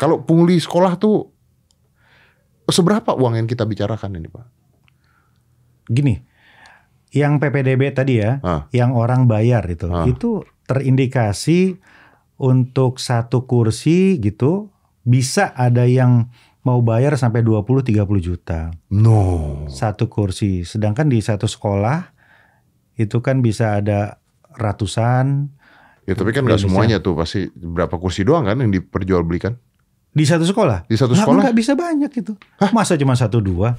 Kalau pungli sekolah tuh seberapa uang yang kita bicarakan ini, Pak? Gini, yang PPDB tadi ya, ah. yang orang bayar itu, ah. itu terindikasi untuk satu kursi gitu bisa ada yang mau bayar sampai 20 30 juta. No. Satu kursi. Sedangkan di satu sekolah itu kan bisa ada ratusan. Ya tapi kan nggak semuanya tuh pasti berapa kursi doang kan yang diperjualbelikan? Di satu sekolah? Di satu nah, sekolah? Nggak bisa banyak itu. Hah? Masa cuma satu dua?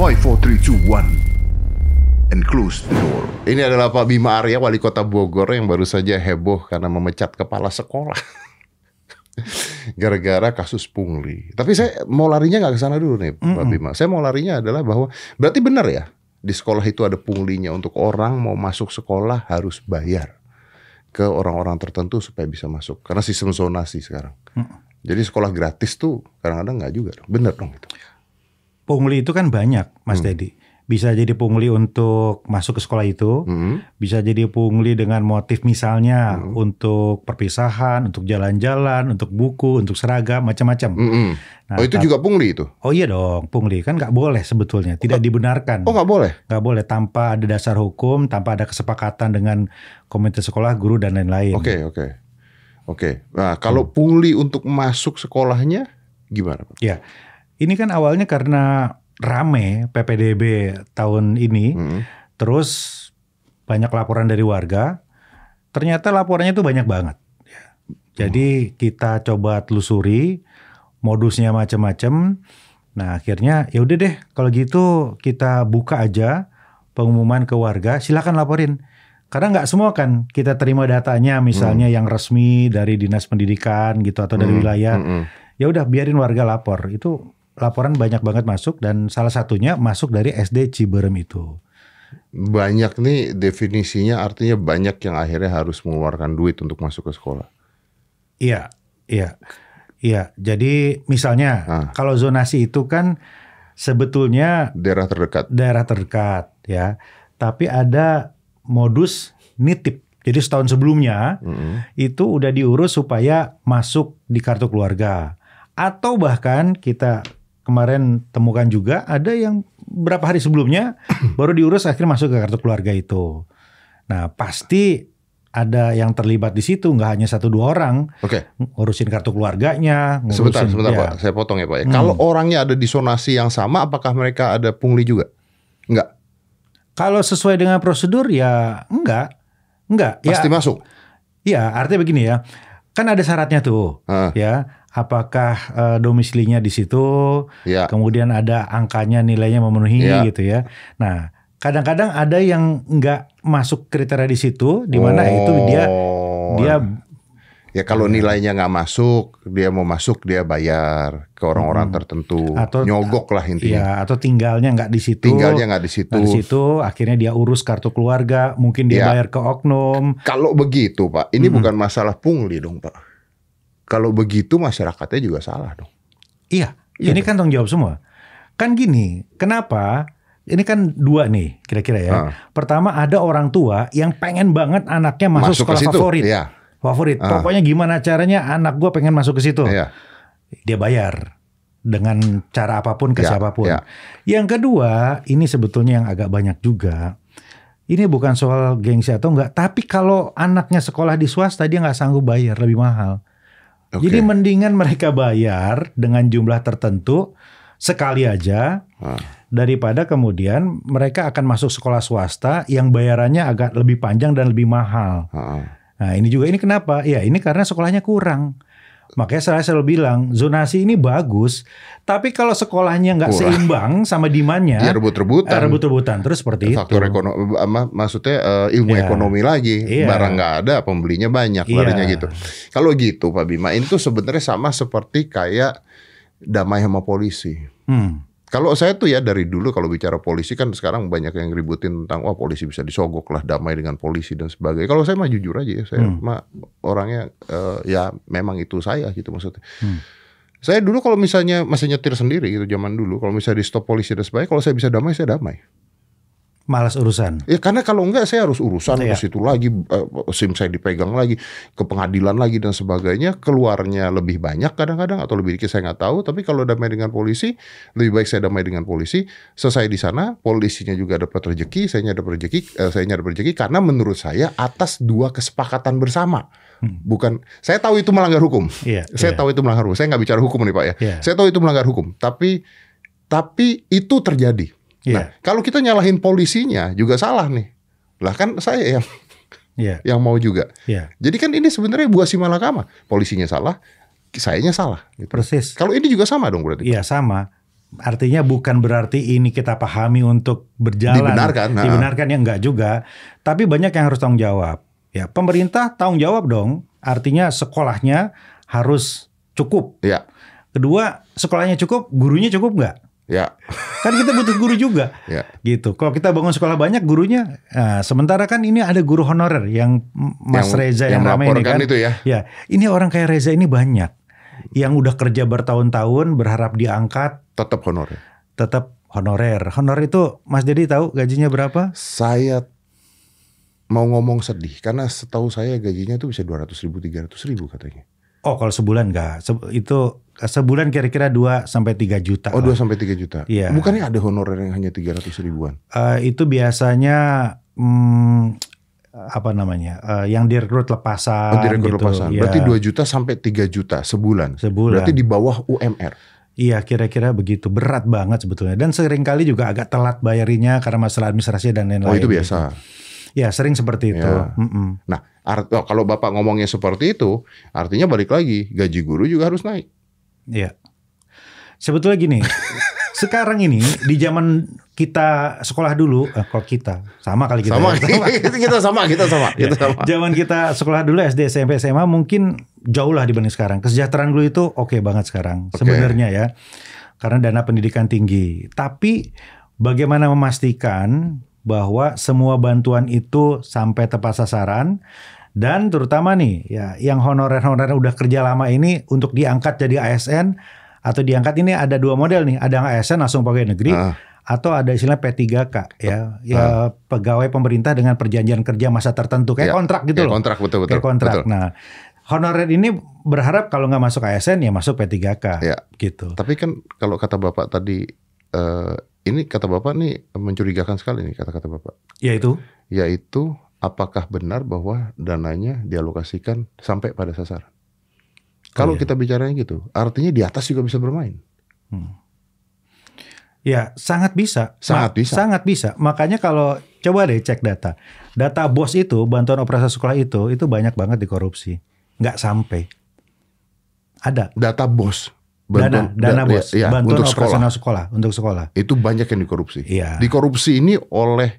Five, four, three, two, one and close the door. Ini adalah Pak Bima Arya, wali kota Bogor yang baru saja heboh karena memecat kepala sekolah. Gara-gara kasus pungli. Tapi saya mau larinya nggak ke sana dulu nih, Pak mm -mm. Bima. Saya mau larinya adalah bahwa berarti benar ya, di sekolah itu ada punglinya untuk orang mau masuk sekolah harus bayar ke orang-orang tertentu supaya bisa masuk karena sistem zonasi sekarang. Hmm. Jadi sekolah gratis tuh kadang-kadang nggak juga, bener dong itu. Pungli itu kan banyak, Mas hmm. Dedi bisa jadi pungli untuk masuk ke sekolah itu, hmm. bisa jadi pungli dengan motif misalnya hmm. untuk perpisahan, untuk jalan-jalan, untuk buku, untuk seragam, macam-macam. Hmm. Nah, oh itu juga pungli itu? Oh iya dong, pungli kan nggak boleh sebetulnya, oh, tidak oh, dibenarkan. Oh nggak boleh? Nggak boleh tanpa ada dasar hukum, tanpa ada kesepakatan dengan komite sekolah, guru dan lain-lain. Oke okay, oke okay. oke. Okay. Nah kalau hmm. pungli untuk masuk sekolahnya gimana? Ya, ini kan awalnya karena rame PPDB tahun ini, hmm. terus banyak laporan dari warga, ternyata laporannya itu banyak banget. Ya. Jadi hmm. kita coba telusuri modusnya macam-macam. Nah akhirnya ya udah deh kalau gitu kita buka aja pengumuman ke warga, silakan laporin. Karena nggak semua kan kita terima datanya, misalnya hmm. yang resmi dari dinas pendidikan gitu atau dari hmm. wilayah. Hmm. Ya udah biarin warga lapor itu laporan banyak banget masuk dan salah satunya masuk dari SD Ciberem itu. Banyak nih definisinya artinya banyak yang akhirnya harus mengeluarkan duit untuk masuk ke sekolah. Iya, iya. Iya, jadi misalnya ah. kalau zonasi itu kan sebetulnya daerah terdekat. Daerah terdekat ya. Tapi ada modus nitip. Jadi setahun sebelumnya mm -hmm. itu udah diurus supaya masuk di kartu keluarga atau bahkan kita kemarin temukan juga ada yang berapa hari sebelumnya baru diurus akhirnya masuk ke kartu keluarga itu. Nah pasti ada yang terlibat di situ, nggak hanya satu dua orang. Oke. Okay. Ngurusin kartu keluarganya. Ngurusin, sebentar, sebentar ya. Pak, saya potong ya Pak. Ya, hmm. Kalau orangnya ada disonasi yang sama, apakah mereka ada pungli juga? Enggak. Kalau sesuai dengan prosedur ya enggak, enggak. Ya, pasti ya, masuk. Iya, artinya begini ya, kan ada syaratnya tuh, uh. ya apakah uh, domisilinya di situ, ya. kemudian ada angkanya nilainya memenuhi ya. gitu ya. Nah, kadang-kadang ada yang nggak masuk kriteria di situ, di mana oh. itu dia oh. dia ya kalau iya. nilainya nggak masuk, dia mau masuk dia bayar ke orang-orang hmm. tertentu, atau, nyogok lah intinya. Ya, atau tinggalnya nggak di situ. Tinggalnya nggak di situ. di situ, akhirnya dia urus kartu keluarga, mungkin dia ya. bayar ke oknum. Kalau begitu pak, ini hmm. bukan masalah pungli dong pak. Kalau begitu masyarakatnya juga salah dong. Iya, iya ini dong. kan tanggung jawab semua. Kan gini, kenapa? Ini kan dua nih kira-kira ya. Uh. Pertama ada orang tua yang pengen banget anaknya masuk, masuk sekolah ke situ, favorit. Iya. Favorit. Uh. Pokoknya gimana caranya anak gua pengen masuk ke situ. Iya. Dia bayar dengan cara apapun ke iya. siapapun. Iya. Yang kedua, ini sebetulnya yang agak banyak juga. Ini bukan soal gengsi atau enggak, tapi kalau anaknya sekolah di swasta dia nggak sanggup bayar lebih mahal. Okay. Jadi mendingan mereka bayar dengan jumlah tertentu sekali aja ah. daripada kemudian mereka akan masuk sekolah swasta yang bayarannya agak lebih panjang dan lebih mahal. Ah. ah. Nah, ini juga ini kenapa? Ya, ini karena sekolahnya kurang. Makanya saya selalu bilang zonasi ini bagus, tapi kalau sekolahnya nggak seimbang sama dimannya, ya rebut-rebutan, eh, rebut-rebutan terus seperti Faktor itu. Faktor ekonomi, maksudnya uh, ilmu ya. ekonomi lagi, ya. barang nggak ada, pembelinya banyak, ya. larinya gitu. Kalau gitu, Pak Bima, itu sebenarnya sama seperti kayak damai sama polisi. Hmm kalau saya tuh ya dari dulu kalau bicara polisi kan sekarang banyak yang ributin tentang wah polisi bisa disogok lah damai dengan polisi dan sebagainya. Kalau saya mah jujur aja ya, saya hmm. mah orangnya uh, ya memang itu saya gitu maksudnya. Hmm. Saya dulu kalau misalnya masih nyetir sendiri gitu zaman dulu, kalau misalnya di stop polisi dan sebagainya, kalau saya bisa damai saya damai. Malas urusan. Ya karena kalau enggak saya harus urusan iya. ke situ lagi, uh, SIM saya dipegang lagi, ke pengadilan lagi dan sebagainya, keluarnya lebih banyak kadang-kadang atau lebih dikit saya nggak tahu. Tapi kalau damai dengan polisi, lebih baik saya damai dengan polisi. Selesai di sana, polisinya juga dapat rezeki, saya dapat rezeki, uh, saya dapat rezeki karena menurut saya atas dua kesepakatan bersama. Hmm. Bukan, saya tahu itu melanggar hukum. Yeah, saya yeah. tahu itu melanggar hukum. Saya nggak bicara hukum nih pak ya. Yeah. Saya tahu itu melanggar hukum. Tapi, tapi itu terjadi Yeah. Nah, iya. kalau kita nyalahin polisinya juga salah nih. Lah kan saya yang yeah. yang mau juga. Yeah. Jadi kan ini sebenarnya buah si malakama. Polisinya salah, sayanya salah. Gitu. Persis. Kalau ini juga sama dong berarti. Iya sama. Artinya bukan berarti ini kita pahami untuk berjalan. Dibenarkan. Nah. Dibenarkan ya enggak juga. Tapi banyak yang harus tanggung jawab. Ya pemerintah tanggung jawab dong. Artinya sekolahnya harus cukup. Ya. Kedua sekolahnya cukup, gurunya cukup nggak? Ya. Kan kita butuh guru juga. ya. Gitu. Kalau kita bangun sekolah banyak gurunya. Nah, sementara kan ini ada guru honorer yang Mas yang, Reza yang, yang ramai ini kan. Itu ya. ya. Ini orang kayak Reza ini banyak yang udah kerja bertahun-tahun berharap diangkat tetap honorer. Tetap honorer. Honor itu Mas jadi tahu gajinya berapa? Saya mau ngomong sedih karena setahu saya gajinya itu bisa ratus ribu ratus ribu katanya. Oh kalau sebulan enggak. itu sebulan kira-kira 2 sampai 3 juta. Oh, dua 2 sampai 3 juta. Iya. Bukannya ada honorer yang hanya 300 ribuan? Uh, itu biasanya hmm, apa namanya? Uh, yang direkrut lepasan oh, direkrut gitu. lepasan. Ya. Berarti 2 juta sampai 3 juta sebulan. Sebulan. Berarti di bawah UMR. Iya kira-kira begitu berat banget sebetulnya dan seringkali juga agak telat bayarinya karena masalah administrasi dan lain-lain. Oh itu gitu. biasa. Gitu. Ya sering seperti itu. Ya. Mm -mm. Nah art, kalau bapak ngomongnya seperti itu, artinya balik lagi gaji guru juga harus naik. Iya. Sebetulnya gini, sekarang ini di zaman kita sekolah dulu, eh, kalau kita sama kali kita sama, ya, sama. kita sama kita sama ya, kita iya. sama. Zaman kita sekolah dulu SD SMP SMA mungkin jauh lah dibanding sekarang. Kesejahteraan dulu itu oke okay banget sekarang okay. sebenarnya ya, karena dana pendidikan tinggi. Tapi bagaimana memastikan bahwa semua bantuan itu sampai tepat sasaran? Dan terutama nih ya yang honorer-honorer udah kerja lama ini untuk diangkat jadi ASN atau diangkat ini ada dua model nih, ada yang ASN langsung pegawai negeri uh. atau ada istilah P3K ya, uh. ya pegawai pemerintah dengan perjanjian kerja masa tertentu kayak ya, kontrak gitu loh. Kontrak betul betul. Kayak kontrak. Betul. Nah, honorer ini berharap kalau nggak masuk ASN ya masuk P3K ya. gitu. Tapi kan kalau kata Bapak tadi eh, ini kata Bapak nih mencurigakan sekali nih kata-kata Bapak. Yaitu? Yaitu apakah benar bahwa dananya dialokasikan sampai pada sasaran. Oh, kalau oh, iya. kita bicaranya gitu, artinya di atas juga bisa bermain. Hmm. Ya, sangat bisa. Sangat Ma bisa. Sangat bisa. Makanya kalau coba deh cek data. Data BOS itu, bantuan operasi sekolah itu, itu banyak banget dikorupsi. Nggak sampai. Ada. Data BOS. Bantuan, dana, dana iya, da, iya, BOS. Ya, bantuan untuk operasional sekolah. sekolah. Untuk sekolah. Itu banyak yang dikorupsi. Iya. Dikorupsi ini oleh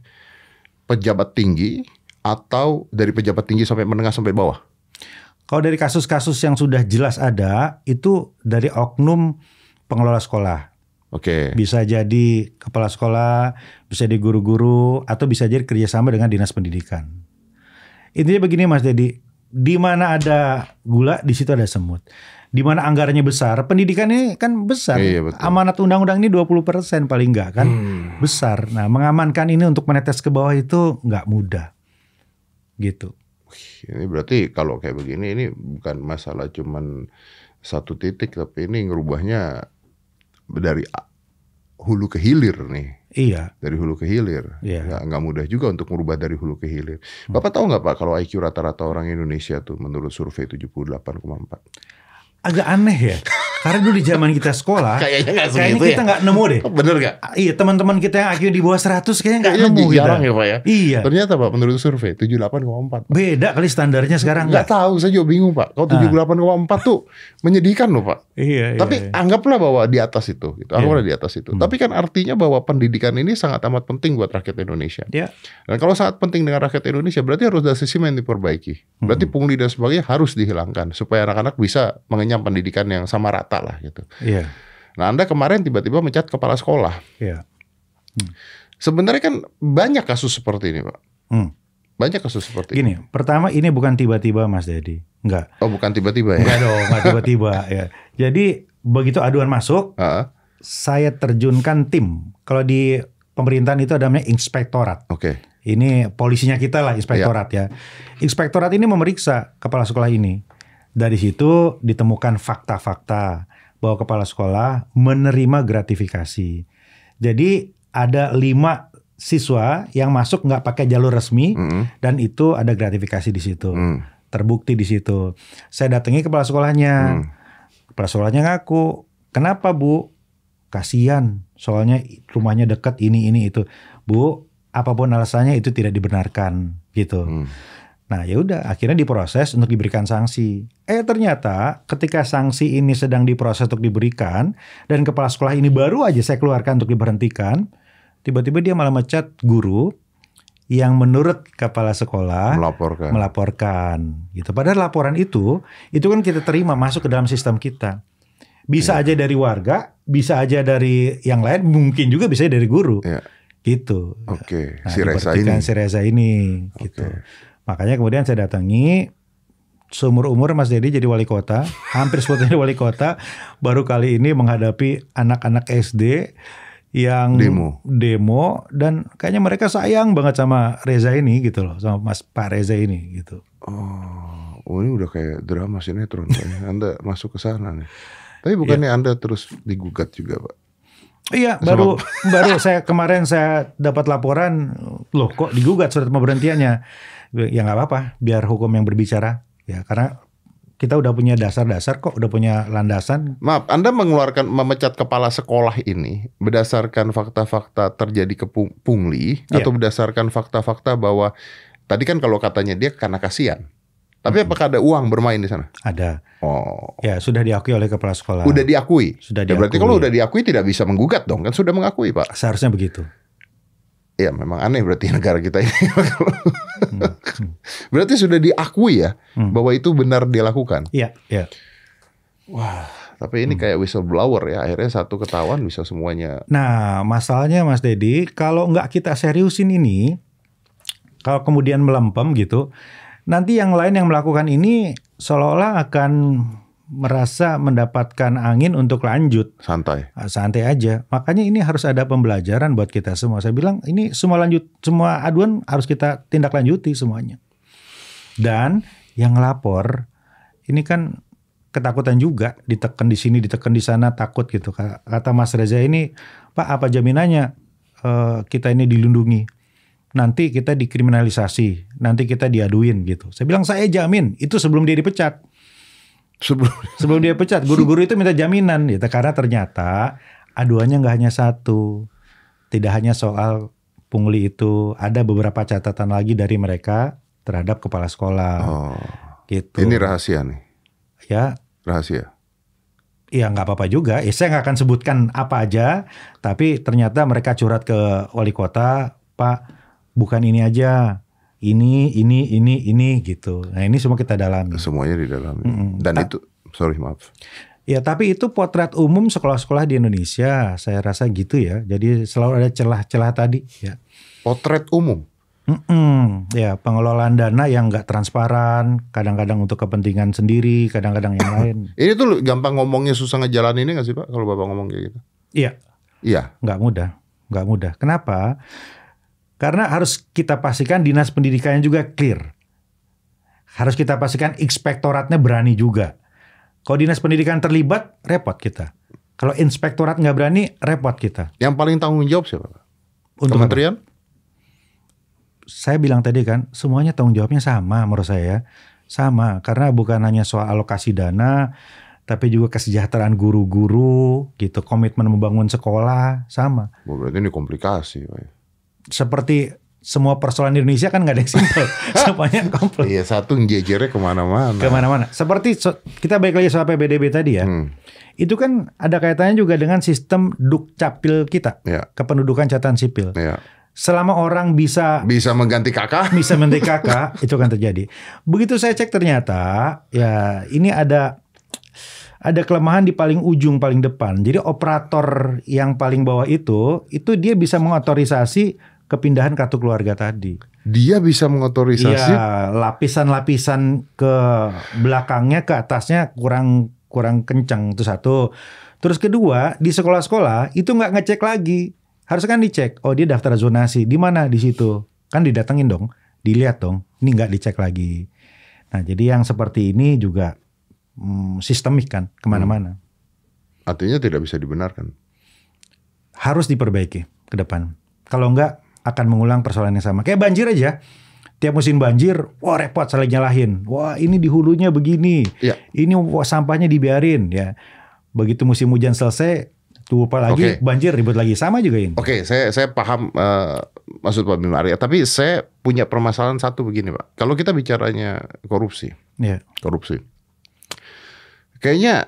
pejabat tinggi, atau dari pejabat tinggi sampai menengah sampai bawah? Kalau dari kasus-kasus yang sudah jelas ada, itu dari oknum pengelola sekolah. Oke. Okay. Bisa jadi kepala sekolah, bisa jadi guru-guru, atau bisa jadi kerjasama dengan dinas pendidikan. Intinya begini Mas Dedi, di mana ada gula, di situ ada semut. Di mana anggarannya besar, pendidikan ini kan besar. Iya, iya Amanat undang-undang ini 20% paling enggak kan. Hmm. Besar. Nah mengamankan ini untuk menetes ke bawah itu enggak mudah gitu. Ini berarti kalau kayak begini ini bukan masalah cuman satu titik tapi ini ngerubahnya dari hulu ke hilir nih. Iya. Dari hulu ke hilir. Iya. Nggak, nggak mudah juga untuk merubah dari hulu ke hilir. Hmm. Bapak hmm. tahu nggak Pak kalau IQ rata-rata orang Indonesia tuh menurut survei 78,4? Agak aneh ya. Karena dulu di zaman kita sekolah, kayaknya gak kayaknya kita ya. nggak ya? nemu deh. Bener gak? Ah, iya, teman-teman kita yang akhirnya di bawah 100 kayaknya nggak nemu kita. Jarang ya Pak ya? Iya. Ternyata Pak, menurut survei tujuh delapan empat Beda kali standarnya sekarang. Nggak tahu, saya juga bingung Pak. Kalau ah. tujuh delapan 78,4 empat tuh menyedihkan loh Pak. Iya, iya Tapi iya, iya. anggaplah bahwa di atas itu. Gitu. Iya. Anggaplah iya. di atas itu. Hmm. Tapi kan artinya bahwa pendidikan ini sangat amat penting buat rakyat Indonesia. Iya. Dan kalau sangat penting dengan rakyat Indonesia, berarti harus ada sisi yang diperbaiki. Berarti hmm. pungli dan sebagainya harus dihilangkan. Supaya anak-anak bisa mengenyam pendidikan yang sama rata kota lah gitu. Iya. Nah Anda kemarin tiba-tiba mencat kepala sekolah. Iya. Hmm. Sebenarnya kan banyak kasus seperti ini Pak. Hmm. Banyak kasus seperti Gini, ini. pertama ini bukan tiba-tiba Mas Dedi. Enggak. Oh bukan tiba-tiba ya? Enggak dong, enggak tiba-tiba ya. Jadi begitu aduan masuk, uh -huh. saya terjunkan tim. Kalau di pemerintahan itu ada namanya inspektorat. Oke. Okay. Ini polisinya kita lah iya. inspektorat yeah. ya. Inspektorat ini memeriksa kepala sekolah ini. Dari situ ditemukan fakta-fakta bahwa kepala sekolah menerima gratifikasi. Jadi ada lima siswa yang masuk nggak pakai jalur resmi mm -hmm. dan itu ada gratifikasi di situ. Mm. Terbukti di situ. Saya datangi kepala sekolahnya. Mm. Kepala sekolahnya ngaku, "Kenapa, Bu? Kasihan, soalnya rumahnya dekat ini ini itu." Bu, apapun alasannya itu tidak dibenarkan gitu. Mm. Nah, ya udah akhirnya diproses untuk diberikan sanksi. Eh ternyata ketika sanksi ini sedang diproses untuk diberikan dan kepala sekolah ini baru aja saya keluarkan untuk diberhentikan, tiba-tiba dia malah mecat guru yang menurut kepala sekolah melaporkan. melaporkan gitu. Padahal laporan itu itu kan kita terima masuk ke dalam sistem kita. Bisa ya. aja dari warga, bisa aja dari yang lain, mungkin juga bisa dari guru. Ya. Gitu. Oke, okay. nah, si Reza ini. Si Reza ini gitu. okay. Makanya kemudian saya datangi seumur umur Mas Dedi jadi wali kota, hampir 10 wali kota, baru kali ini menghadapi anak-anak SD yang demo. demo dan kayaknya mereka sayang banget sama Reza ini gitu loh, sama Mas Pak Reza ini gitu. Oh, oh ini udah kayak drama sinetron Anda masuk ke sana nih. Tapi bukannya ya. Anda terus digugat juga, Pak? Iya, baru baru saya kemarin saya dapat laporan loh kok digugat surat pemberhentiannya. Ya nggak apa-apa, biar hukum yang berbicara. Ya karena kita udah punya dasar-dasar kok, udah punya landasan. Maaf, Anda mengeluarkan memecat kepala sekolah ini berdasarkan fakta-fakta terjadi ke kepungli yeah. atau berdasarkan fakta-fakta bahwa tadi kan kalau katanya dia karena kasihan. Tapi apakah ada uang bermain di sana? Ada. Oh. Ya, sudah diakui oleh kepala sekolah. Sudah diakui. Sudah diakui. Ya, berarti kalau udah diakui tidak bisa menggugat dong, kan sudah mengakui, Pak. Seharusnya begitu. Ya, memang aneh berarti negara kita ini. Hmm, hmm. Berarti sudah diakui ya hmm. bahwa itu benar dilakukan. Iya, iya. Wah, tapi ini hmm. kayak whistleblower ya. Akhirnya satu ketahuan bisa semuanya. Nah, masalahnya Mas Dedi, kalau nggak kita seriusin ini, kalau kemudian melempem gitu, Nanti yang lain yang melakukan ini seolah-olah akan merasa mendapatkan angin untuk lanjut. Santai. Ah, santai aja. Makanya ini harus ada pembelajaran buat kita semua. Saya bilang ini semua lanjut semua aduan harus kita tindak lanjuti semuanya. Dan yang lapor ini kan ketakutan juga ditekan di sini ditekan di sana takut gitu. Kata Mas Reza ini, Pak apa jaminannya uh, kita ini dilindungi? nanti kita dikriminalisasi, nanti kita diaduin gitu. Saya bilang saya jamin itu sebelum dia dipecat. Sebelum sebelum dia pecat, guru-guru itu minta jaminan gitu karena ternyata aduannya nggak hanya satu. Tidak hanya soal pungli itu, ada beberapa catatan lagi dari mereka terhadap kepala sekolah. Oh. Gitu. Ini rahasia nih. Ya. Rahasia ya nggak apa-apa juga. Ya, saya nggak akan sebutkan apa aja, tapi ternyata mereka curhat ke wali kota, Pak, bukan ini aja ini ini ini ini gitu nah ini semua kita dalami semuanya di dalam mm -hmm. dan Ta itu sorry maaf ya tapi itu potret umum sekolah-sekolah di Indonesia saya rasa gitu ya jadi selalu ada celah-celah tadi ya potret umum mm -mm. ya pengelolaan dana yang nggak transparan kadang-kadang untuk kepentingan sendiri kadang-kadang yang lain ini tuh gampang ngomongnya susah ngejalan ini nggak sih pak kalau bapak ngomong kayak gitu iya iya nggak mudah nggak mudah kenapa karena harus kita pastikan dinas pendidikannya juga clear. Harus kita pastikan inspektoratnya berani juga. Kalau dinas pendidikan terlibat, repot kita. Kalau inspektorat nggak berani, repot kita. Yang paling tanggung jawab siapa? Untuk Kementerian? Apa? Saya bilang tadi kan, semuanya tanggung jawabnya sama menurut saya. Ya. Sama, karena bukan hanya soal alokasi dana, tapi juga kesejahteraan guru-guru, gitu, komitmen membangun sekolah, sama. Berarti ini komplikasi. Pak seperti semua persoalan di Indonesia kan nggak ada yang simpel, semuanya kompleks. Iya satu jejernya kemana-mana. Kemana-mana. Seperti so, kita balik lagi soal PBDB tadi ya, hmm. itu kan ada kaitannya juga dengan sistem dukcapil kita, ya. kependudukan catatan sipil. Ya. Selama orang bisa bisa mengganti kakak, bisa mengganti kakak, itu kan terjadi. Begitu saya cek ternyata ya ini ada ada kelemahan di paling ujung paling depan. Jadi operator yang paling bawah itu itu dia bisa mengotorisasi kepindahan kartu keluarga tadi. Dia bisa mengotorisasi ya, lapisan-lapisan ke belakangnya ke atasnya kurang kurang kencang itu satu. Terus kedua, di sekolah-sekolah itu nggak ngecek lagi. Harus kan dicek. Oh, dia daftar zonasi. Di mana? Di situ. Kan didatengin dong, dilihat dong. Ini nggak dicek lagi. Nah, jadi yang seperti ini juga hmm, sistemik kan kemana-mana. Hmm. Artinya tidak bisa dibenarkan. Harus diperbaiki ke depan. Kalau enggak akan mengulang persoalan yang sama. Kayak banjir aja. Tiap musim banjir, wah repot saling nyalahin. Wah ini di hulunya begini. Ya. Ini wah, sampahnya dibiarin ya. Begitu musim hujan selesai, lupa lagi okay. banjir ribut lagi sama juga ini. Oke, okay, saya saya paham uh, maksud Pak Bima Arya, tapi saya punya permasalahan satu begini, Pak. Kalau kita bicaranya korupsi. Ya. Korupsi. Kayaknya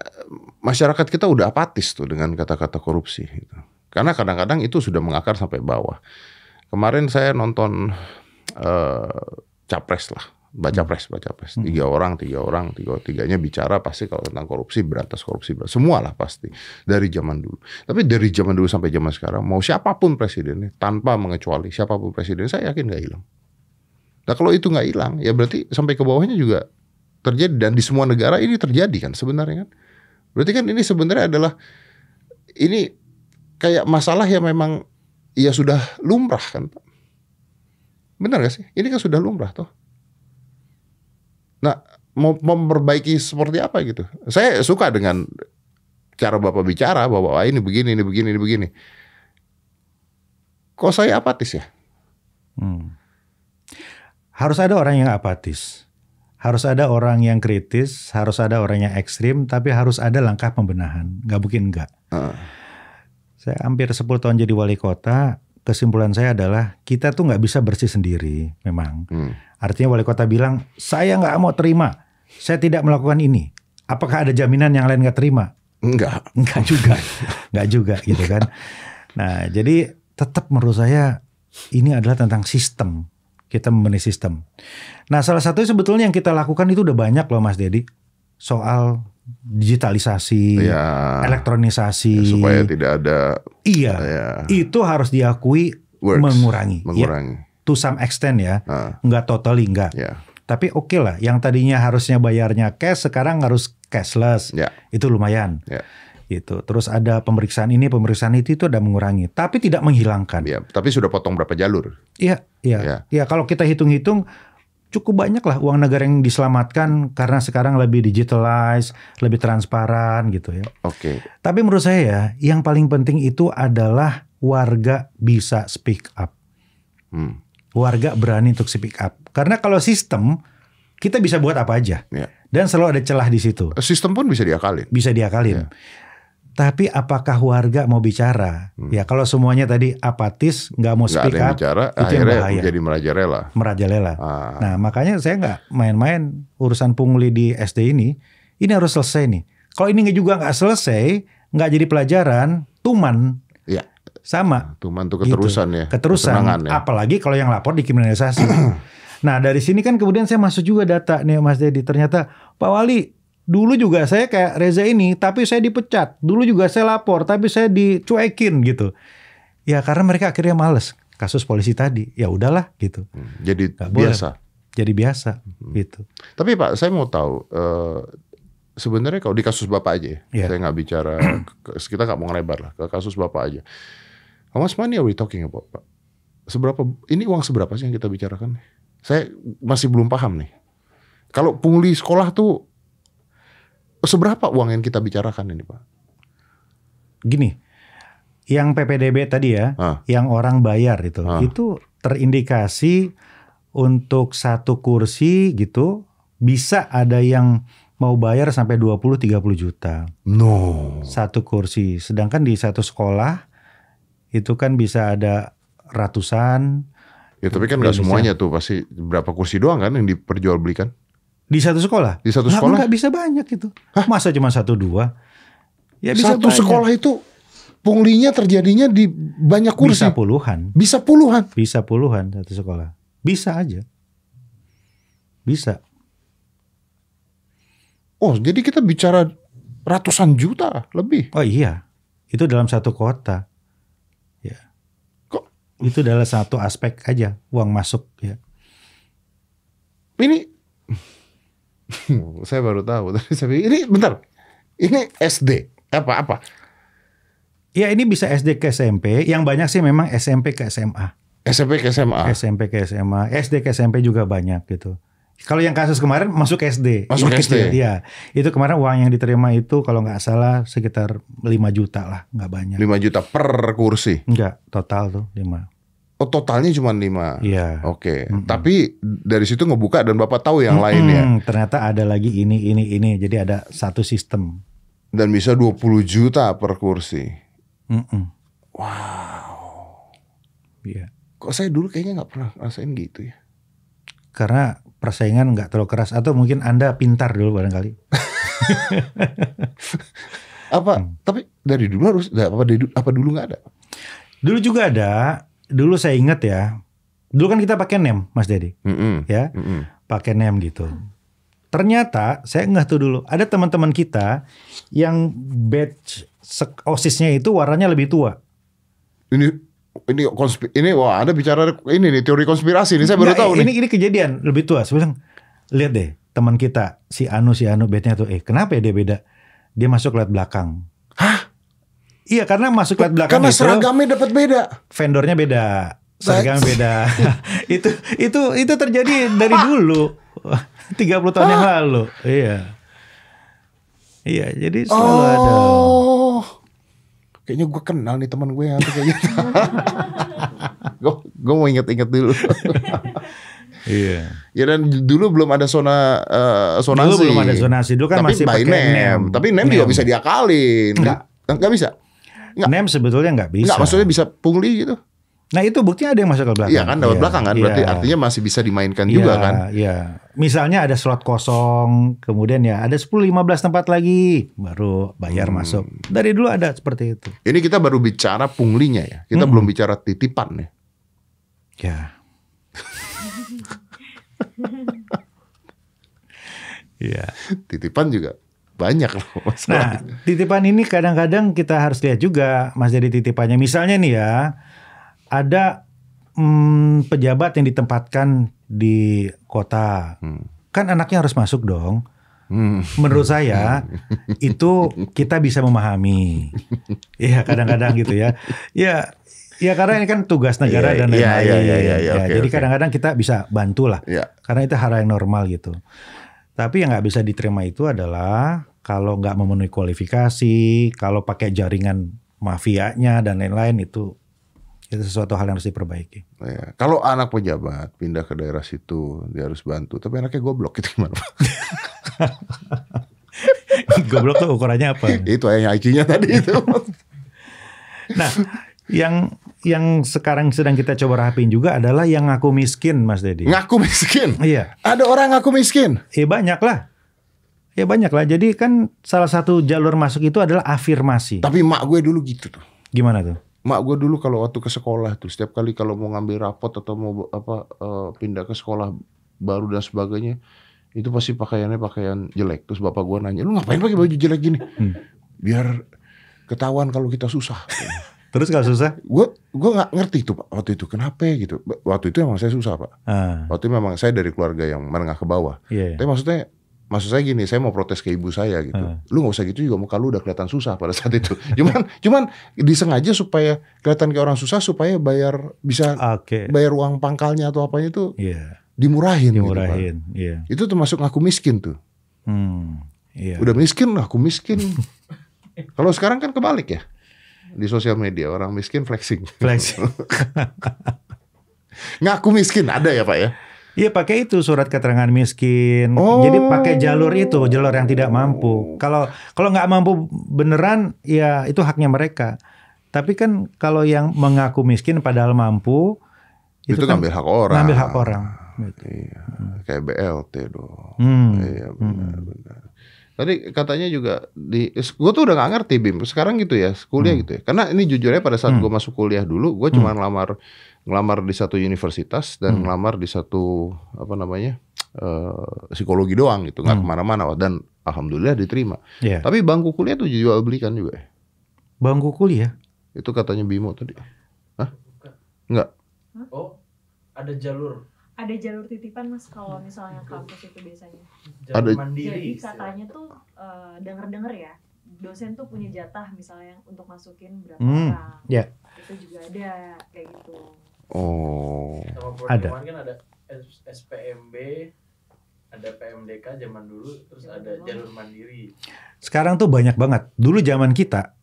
masyarakat kita udah apatis tuh dengan kata-kata korupsi Karena kadang-kadang itu sudah mengakar sampai bawah. Kemarin saya nonton uh, capres lah, baca pres, baca pres. Hmm. Tiga orang, tiga orang, tiga tiganya bicara pasti kalau tentang korupsi, berantas korupsi, berantas. lah pasti dari zaman dulu. Tapi dari zaman dulu sampai zaman sekarang, mau siapapun presidennya, tanpa mengecuali siapapun presiden, saya yakin nggak hilang. Nah kalau itu nggak hilang, ya berarti sampai ke bawahnya juga terjadi dan di semua negara ini terjadi kan sebenarnya kan. Berarti kan ini sebenarnya adalah ini kayak masalah yang memang ya sudah lumrah kan Pak. Benar gak sih? Ini kan sudah lumrah toh. Nah, mau memperbaiki seperti apa gitu. Saya suka dengan cara Bapak bicara bahwa ini begini, ini begini, ini begini. Kok saya apatis ya? Hmm. Harus ada orang yang apatis. Harus ada orang yang kritis, harus ada orang yang ekstrim, tapi harus ada langkah pembenahan. Gak mungkin enggak. Uh saya hampir 10 tahun jadi wali kota, kesimpulan saya adalah kita tuh nggak bisa bersih sendiri memang. Hmm. Artinya wali kota bilang saya nggak mau terima, saya tidak melakukan ini. Apakah ada jaminan yang lain nggak terima? Enggak, enggak juga, enggak juga gitu kan. Nah jadi tetap menurut saya ini adalah tentang sistem kita membenahi sistem. Nah salah satu sebetulnya yang kita lakukan itu udah banyak loh Mas Dedi soal digitalisasi, ya, elektronisasi ya, supaya tidak ada iya ya. itu harus diakui Works, mengurangi, ya, mengurangi. Ya, to some extent ya, uh. nggak totally nggak. ya. Tapi oke okay lah, yang tadinya harusnya bayarnya cash sekarang harus cashless, ya. itu lumayan. ya. Itu terus ada pemeriksaan ini, pemeriksaan itu itu ada mengurangi, tapi tidak menghilangkan. Ya, tapi sudah potong berapa jalur? Iya, iya, ya. iya. Ya, kalau kita hitung-hitung cukup banyak lah uang negara yang diselamatkan karena sekarang lebih digitalized, lebih transparan gitu ya. Oke. Okay. Tapi menurut saya ya, yang paling penting itu adalah warga bisa speak up. Hmm. Warga berani untuk speak up. Karena kalau sistem kita bisa buat apa aja. Yeah. Dan selalu ada celah di situ. Sistem pun bisa diakalin. Bisa diakalin. Yeah. Tapi apakah warga mau bicara? Hmm. Ya kalau semuanya tadi apatis, nggak mau speak gak up, bicara, itu yang bahaya. jadi merajalela. Merajalela. Ah. Nah makanya saya nggak main-main urusan pungli di SD ini. Ini harus selesai nih. Kalau ini juga nggak selesai, nggak jadi pelajaran, tuman. Ya. Sama. Nah, tuman itu keterusan gitu. ya. Keterusan. Ya. Apalagi kalau yang lapor dikriminalisasi. nah dari sini kan kemudian saya masuk juga data nih Mas Dedi. Ternyata Pak Wali Dulu juga saya kayak Reza ini, tapi saya dipecat. Dulu juga saya lapor, tapi saya dicuekin gitu. Ya karena mereka akhirnya males. Kasus polisi tadi, ya udahlah gitu. Hmm, jadi Gak biasa. Boleh. Jadi biasa hmm. gitu. Tapi Pak, saya mau tahu uh, sebenarnya kalau di kasus Bapak aja, yeah. Iya. saya nggak bicara, kita nggak mau ngelebar lah ke kasus Bapak aja. How much money are we talking about, Pak? Seberapa ini uang seberapa sih yang kita bicarakan? Saya masih belum paham nih. Kalau pungli sekolah tuh Seberapa uang yang kita bicarakan ini, Pak? Gini, yang PPDB tadi ya, ah. yang orang bayar itu, ah. itu terindikasi untuk satu kursi gitu bisa ada yang mau bayar sampai 20 30 juta. No. Satu kursi. Sedangkan di satu sekolah itu kan bisa ada ratusan. Ya tapi kan nggak semuanya tuh pasti berapa kursi doang kan yang diperjualbelikan? Di satu sekolah? Di satu sekolah? Nggak bisa banyak itu, Hah? Masa cuma satu dua? Ya bisa satu banyak. sekolah itu punglinya terjadinya di banyak kursi. Bisa puluhan. Bisa puluhan. Bisa puluhan satu sekolah. Bisa aja. Bisa. Oh, jadi kita bicara ratusan juta lebih. Oh iya. Itu dalam satu kota. Ya. Kok itu adalah satu aspek aja uang masuk ya. Ini saya baru tahu. Tadi saya pikir, ini bentar. Ini SD apa apa? Ya ini bisa SD ke SMP. Yang banyak sih memang SMP ke SMA. SMP ke SMA. SMP ke SMA. SD ke SMP juga banyak gitu. Kalau yang kasus kemarin masuk SD. Masuk SD. ya Itu kemarin uang yang diterima itu kalau nggak salah sekitar 5 juta lah, nggak banyak. 5 juta per kursi. Enggak, total tuh 5. Oh totalnya cuma lima. Iya. Oke. Okay. Mm -hmm. Tapi dari situ ngebuka dan bapak tahu yang mm -hmm. lain ya? Ternyata ada lagi ini ini ini. Jadi ada satu sistem. Dan bisa 20 juta per kursi. Mm -mm. Wow. Iya. Kok saya dulu kayaknya nggak pernah rasain gitu ya. Karena persaingan nggak terlalu keras atau mungkin anda pintar dulu barangkali. apa? Hmm. Tapi dari dulu harus apa? apa dulu nggak ada? Dulu juga ada, dulu saya ingat ya, dulu kan kita pakai nem, Mas Dedi, mm -hmm. ya, mm -hmm. pakai nem gitu. Ternyata saya nggak tuh dulu ada teman-teman kita yang batch osisnya itu warnanya lebih tua. Ini ini konspi, ini wah ada bicara ini nih teori konspirasi ini saya baru nah, tahu ini, nih. Ini kejadian lebih tua. Saya bilang lihat deh teman kita si Anu si Anu bednya tuh eh kenapa ya dia beda? Dia masuk lihat belakang. Iya karena masuk lihat belakang karena itu. Karena seragamnya dapat beda. Vendornya beda. Seragamnya beda. itu itu itu terjadi dari dulu. 30 tahun yang ah. lalu. Iya. Iya, jadi selalu oh. ada. Kayaknya gue kenal nih teman gue yang kayak gitu. gue gue mau inget-inget dulu. Iya. Ya dan dulu belum ada zona uh, zonasi. Dulu belum ada zonasi. Dulu kan tapi masih pakai name. name. Tapi name, name juga bisa diakalin. Enggak. Enggak bisa. Nggak. Nem sebetulnya nggak bisa. Nggak, maksudnya bisa pungli gitu. Nah itu buktinya ada yang masuk ke belakang. Iya kan, lewat ya, belakang kan, berarti ya, artinya masih bisa dimainkan ya, juga iya, kan. Iya. Misalnya ada slot kosong, kemudian ya ada 10-15 tempat lagi, baru bayar hmm. masuk. Dari dulu ada seperti itu. Ini kita baru bicara punglinya ya, kita hmm. belum bicara titipan ya. Ya. Iya. titipan juga banyak loh masalah. Nah, titipan ini kadang-kadang kita harus lihat juga Mas jadi titipannya. Misalnya nih ya, ada hmm, pejabat yang ditempatkan di kota. Hmm. Kan anaknya harus masuk dong. Hmm. Menurut saya itu kita bisa memahami. Iya, kadang-kadang gitu ya. Ya, Ya karena ini kan tugas negara yeah, dan iya, lain-lain. Yeah, iya, iya, yeah, yeah, yeah, yeah, okay, jadi kadang-kadang okay. kita bisa bantu lah. Yeah. Karena itu hal yang normal gitu. Tapi yang nggak bisa diterima itu adalah kalau nggak memenuhi kualifikasi, kalau pakai jaringan mafianya dan lain-lain itu itu sesuatu hal yang harus diperbaiki. Ya. Kalau anak pejabat pindah ke daerah situ, dia harus bantu. Tapi anaknya goblok itu gimana? goblok tuh ukurannya apa? itu yang IQ-nya tadi itu. nah, yang yang sekarang sedang kita coba rapin juga adalah yang ngaku miskin, Mas Dedi. Ngaku miskin? Iya. Ada orang ngaku miskin? Iya eh, banyak lah. Ya banyak lah. Ya, Jadi kan salah satu jalur masuk itu adalah afirmasi. Tapi mak gue dulu gitu tuh. Gimana tuh? Mak gue dulu kalau waktu ke sekolah tuh, setiap kali kalau mau ngambil rapot atau mau apa uh, pindah ke sekolah baru dan sebagainya, itu pasti pakaiannya pakaian jelek. Terus bapak gue nanya, lu ngapain pakai baju jelek gini? Hmm. Biar ketahuan kalau kita susah. Terus gak susah? Gue gue nggak ngerti tuh pak waktu itu kenapa ya, gitu. Waktu itu emang saya susah pak. Ah. Waktu itu memang saya dari keluarga yang menengah ke bawah. Yeah. Tapi maksudnya maksud saya gini, saya mau protes ke ibu saya gitu. Ah. Lu nggak usah gitu juga muka lu udah kelihatan susah pada saat itu. Cuman cuman disengaja supaya kelihatan kayak orang susah supaya bayar bisa okay. bayar uang pangkalnya atau apanya itu yeah. dimurahin. Dimurahin. Gitu, yeah. Iya. Itu termasuk ngaku miskin tuh. Hmm. Yeah. Udah miskin, aku miskin. Kalau sekarang kan kebalik ya di sosial media orang miskin flexing. Flexing. Ngaku miskin ada ya Pak ya? Iya pakai itu surat keterangan miskin. Oh. Jadi pakai jalur itu, jalur yang tidak mampu. Kalau kalau nggak mampu beneran ya itu haknya mereka. Tapi kan kalau yang mengaku miskin padahal mampu itu, itu kan ngambil hak orang. Ngambil hak orang. Gitu. Iya, kayak BLT doh Hmm. Iya benar-benar. Hmm. Tadi katanya juga di, gue tuh udah gak ngerti bim. Sekarang gitu ya, kuliah hmm. gitu ya. Karena ini jujurnya pada saat hmm. gue masuk kuliah dulu, gue cuma hmm. ngelamar ngelamar di satu universitas dan hmm. ngelamar di satu apa namanya uh, psikologi doang gitu, nggak hmm. kemana-mana. Dan alhamdulillah diterima. Yeah. Tapi bangku kuliah tuh jual belikan juga. ya Bangku kuliah? Itu katanya Bimo tadi. Hah? Enggak. Oh, ada jalur ada jalur titipan mas kalau hmm, misalnya gitu. kampus itu biasanya jalur ada mandiri jadi katanya tuh uh, eh, denger dengar ya dosen tuh punya jatah misalnya untuk masukin berapa hmm, orang yeah. itu juga ada kayak gitu oh ada kan ada SPMB ada PMDK zaman dulu terus jalur ada jalur mandiri sekarang tuh banyak banget dulu zaman kita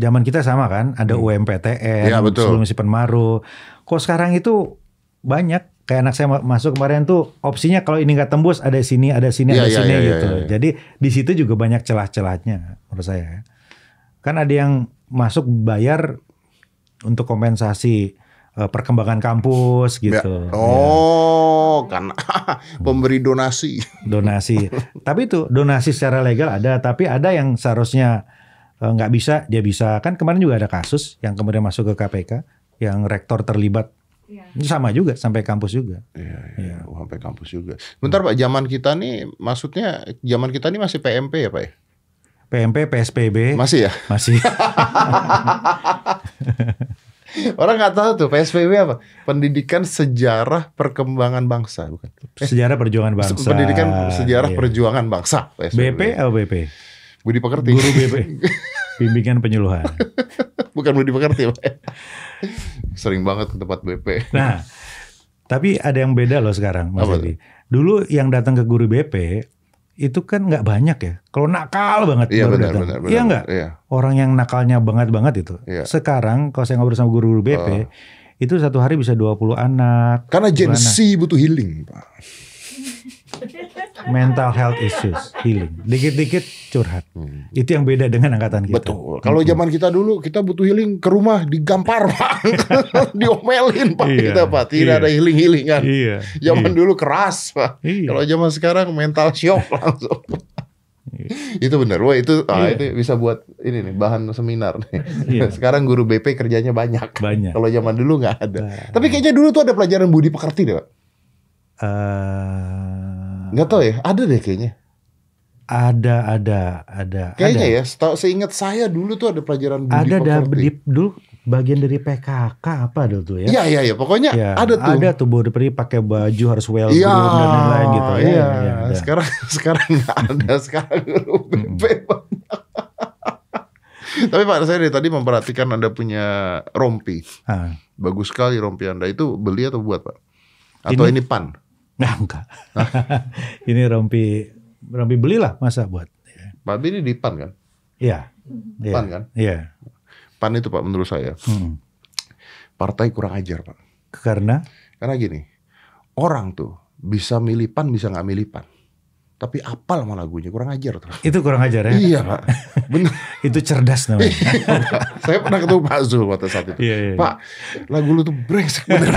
zaman kita sama kan ada hmm. UMPTN ya, betul. sebelum si penmaru kok sekarang itu banyak kayak anak saya masuk kemarin tuh opsinya kalau ini nggak tembus ada sini ada sini iya, ada yeah, sini yeah, iya, gitu. Yeah, yeah, iya. Jadi di situ juga banyak celah-celahnya menurut saya. Kan ada yang masuk bayar untuk kompensasi uh, perkembangan kampus ya. gitu. Yeah. Oh, ya. kan pemberi donasi. Donasi. tapi itu donasi secara legal ada, tapi ada yang seharusnya eh, nggak uh, bisa dia bisa. Kan kemarin juga ada kasus yang kemudian masuk ke KPK yang rektor terlibat Ya. Sama juga sampai kampus juga. Iya, iya. Ya. sampai kampus juga. Bentar hmm. Pak, zaman kita nih maksudnya zaman kita nih masih PMP ya, Pak ya? PMP, PSPB. Masih ya? Masih. Orang nggak tahu tuh PSPB apa? Pendidikan Sejarah Perkembangan Bangsa, bukan? Eh, sejarah Perjuangan Bangsa. Pendidikan iya, Sejarah iya. Perjuangan Bangsa. PSPB. BP atau BP? Budi Pekerti. Guru BP. Bimbingan penyuluhan. bukan Budi Pekerti, Pak. Ya? Sering banget ke tempat BP. Nah, tapi ada yang beda loh sekarang, Mas Edi. Dulu yang datang ke guru BP itu kan nggak banyak ya. Kalau nakal banget iya, baru datang. iya nggak? Iya. Orang yang nakalnya banget banget itu. Iya. Sekarang kalau saya ngobrol sama guru-guru BP, uh. itu satu hari bisa 20 anak. Karena Gen Z butuh healing, Pak mental health issues, healing. Dikit-dikit curhat. Hmm. Itu yang beda dengan angkatan kita. Betul. Kalau hmm. zaman kita dulu kita butuh healing ke rumah digampar pak, diomelin pak iya, kita pak. Tidak iya. ada healing healingan. Iya. Zaman iya. dulu keras pak. Iya. Kalau zaman sekarang mental shock langsung. Iya. itu benar, wah itu ah, iya. itu bisa buat ini nih bahan seminar nih. Iya. Sekarang guru BP kerjanya banyak. Banyak. Kalau zaman dulu nggak ada. Nah. Tapi kayaknya dulu tuh ada pelajaran budi pekerti deh pak. Uh, Nggak tahu ya, ada deh kayaknya. Ada, ada, ada. Kayaknya ya, setau, seingat saya dulu tuh ada pelajaran budi Ada ada di, dulu bagian dari PKK apa dulu tuh ya? Iya, iya, iya. Pokoknya ya, ada tuh. Ada tuh pergi pakai baju harus well ya, groom dan lain-lain gitu. Iya, ya, ya, sekarang sekarang nggak ada, sekarang dulu hmm. banyak. Tapi Pak, saya dari tadi memperhatikan Anda punya rompi. Ha. Ah. Bagus sekali rompi Anda. Itu beli atau buat, Pak? Atau ini, ini pan? Nah, enggak. ini rompi rompi belilah masa buat. Ya. Pak ini di pan kan? Iya. Pan kan? Iya. iya. Pan itu Pak menurut saya. Hmm. Partai kurang ajar Pak. Karena? Karena gini, orang tuh bisa milih pan bisa nggak milih pan tapi apal malah lagunya kurang ajar terus. Itu kurang ajar ya? Iya pak, benar. itu cerdas namanya. Iya, Saya pernah ketemu Pak Zul waktu saat itu. Iya, iya, iya. pak, lagu lu tuh brengsek bener.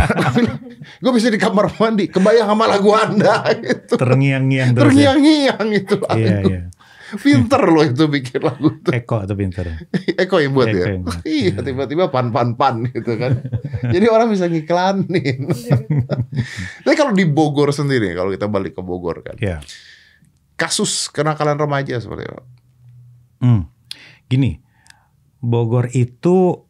gue bisa di kamar mandi, kebayang sama lagu anda itu Terngiang-ngiang ya? Terngiang-ngiang itu Iya, iya. Pinter loh itu bikin lagu itu. Eko atau pinter? Eko yang buat ya? Eko ya? Yang buat. Iya, iya tiba-tiba pan-pan-pan gitu kan. Jadi orang bisa ngiklanin. Tapi kalau di Bogor sendiri, kalau kita balik ke Bogor kan. Iya. Yeah kasus kenakalan remaja seperti apa? Hmm. Gini, Bogor itu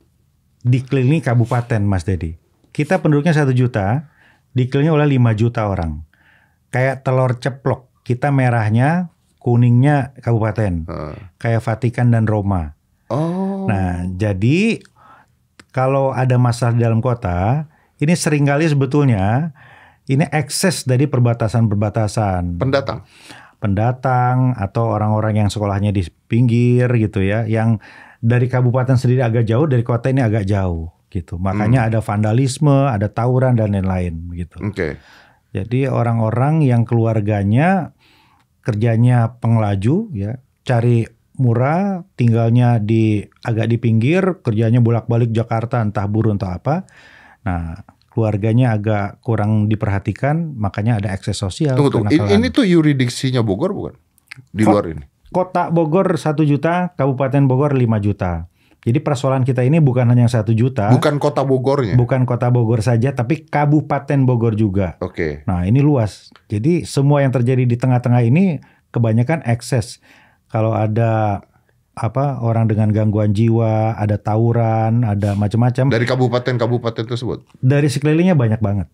dikelilingi kabupaten, Mas Dedi. Kita penduduknya satu juta, dikelilingi oleh 5 juta orang. Kayak telur ceplok, kita merahnya, kuningnya kabupaten. Uh. Kayak Vatikan dan Roma. Oh. Nah, jadi kalau ada masalah di dalam kota, ini seringkali sebetulnya ini ekses dari perbatasan-perbatasan. Pendatang pendatang atau orang-orang yang sekolahnya di pinggir gitu ya, yang dari kabupaten sendiri agak jauh, dari kota ini agak jauh gitu. Makanya hmm. ada vandalisme, ada tawuran dan lain-lain gitu. Oke. Okay. Jadi orang-orang yang keluarganya kerjanya pengelaju ya, cari murah, tinggalnya di agak di pinggir, kerjanya bolak-balik Jakarta entah buruh entah apa. Nah, keluarganya agak kurang diperhatikan, makanya ada akses sosial. Tunggu, tunggu. Ini, ini tuh yuridiksinya Bogor bukan? Di Ko luar ini. Kota Bogor 1 juta, Kabupaten Bogor 5 juta. Jadi persoalan kita ini bukan hanya satu juta. Bukan kota Bogornya. Bukan kota Bogor saja, tapi Kabupaten Bogor juga. Oke. Okay. Nah ini luas. Jadi semua yang terjadi di tengah-tengah ini kebanyakan ekses. Kalau ada apa orang dengan gangguan jiwa, ada tawuran, ada macam-macam. Dari kabupaten-kabupaten tersebut. Dari sekelilingnya banyak banget.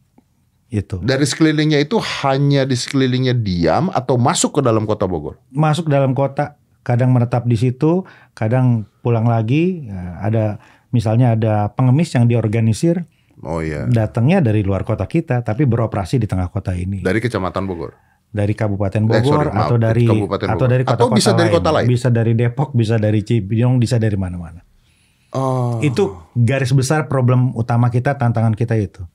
Itu. Dari sekelilingnya itu hanya di sekelilingnya diam atau masuk ke dalam kota Bogor? Masuk dalam kota, kadang menetap di situ, kadang pulang lagi. Eh, ada misalnya ada pengemis yang diorganisir. Oh iya. Datangnya dari luar kota kita, tapi beroperasi di tengah kota ini. Dari kecamatan Bogor dari Kabupaten Bogor eh, sorry, maaf, atau dari Kabupaten atau dari kota-kota atau bisa dari kota lain. Bisa dari Depok, bisa dari Cibinong, bisa dari mana-mana. Oh. Itu garis besar problem utama kita, tantangan kita itu.